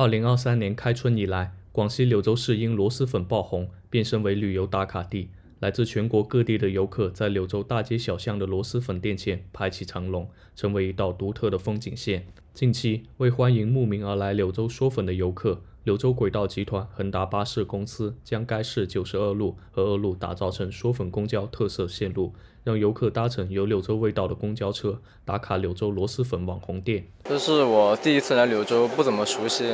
二零二三年开春以来，广西柳州市因螺蛳粉爆红，变身为旅游打卡地。来自全国各地的游客在柳州大街小巷的螺蛳粉店前排起长龙，成为一道独特的风景线。近期，为欢迎慕名而来柳州嗦粉的游客，柳州轨道集团恒达巴士公司将该市九十二路和二路打造成嗦粉公交特色线路。让游客搭乘有柳州味道的公交车打卡柳州螺蛳粉网红店。这是我第一次来柳州，不怎么熟悉，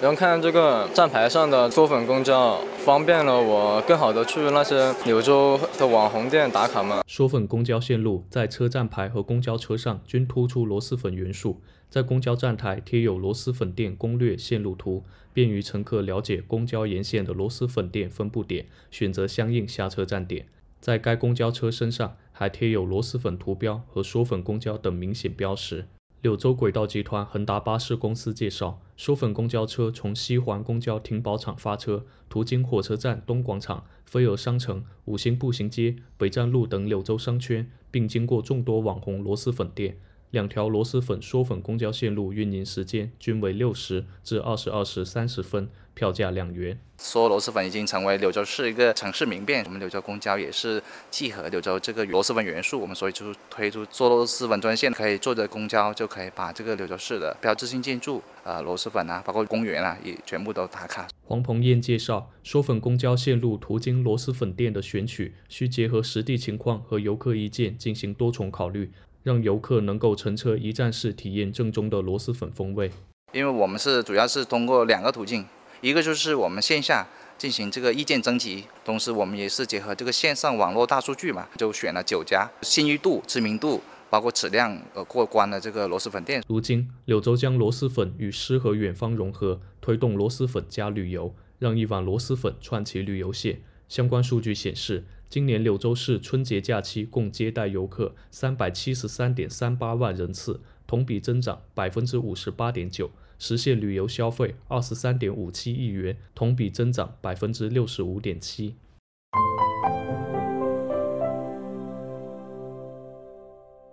然后看这个站牌上的嗦粉公交，方便了我更好的去那些柳州的网红店打卡嘛。嗦粉公交线路在车站牌和公交车上均突出螺蛳粉元素，在公交站台贴有螺蛳粉店攻略线路图，便于乘客了解公交沿线的螺蛳粉店分布点，选择相应下车站点。在该公交车身上还贴有螺蛳粉图标和“嗦粉公交”等明显标识。柳州轨道集团恒达巴士公司介绍，嗦粉公交车从西环公交停保场发车，途经火车站东广场、飞鹅商城、五星步行街、北站路等柳州商圈，并经过众多网红螺蛳粉店。两条螺蛳粉嗦粉公交线路运营时间均为六时至二十二时三十分，票价两元。嗦螺蛳粉已经成为柳州市一个城市名片，我们柳州公交也是契合柳州这个螺蛳粉元素，我们所以就推出嗦螺蛳粉专线，可以坐着公交就可以把这个柳州市的标志性建筑啊、螺蛳粉啊、包括公园啊，也全部都打卡。黄鹏燕介绍，嗦粉公交线路途经螺蛳粉店的选取，需结合实际情况和游客意见进行多重考虑。让游客能够乘车一站式体验正宗的螺蛳粉风味。因为我们是主要是通过两个途径，一个就是我们线下进行这个意见征集，同时我们也是结合这个线上网络大数据嘛，就选了九家信誉度、知名度包括质量呃过关的这个螺蛳粉店。如今，柳州将螺蛳粉与诗和远方融合，推动螺蛳粉加旅游，让一碗螺蛳粉串起旅游线。相关数据显示，今年柳州市春节假期共接待游客三百七十三点三八万人次，同比增长百分之五十八点九，实现旅游消费二十三点五七亿元，同比增长百分之六十五点七。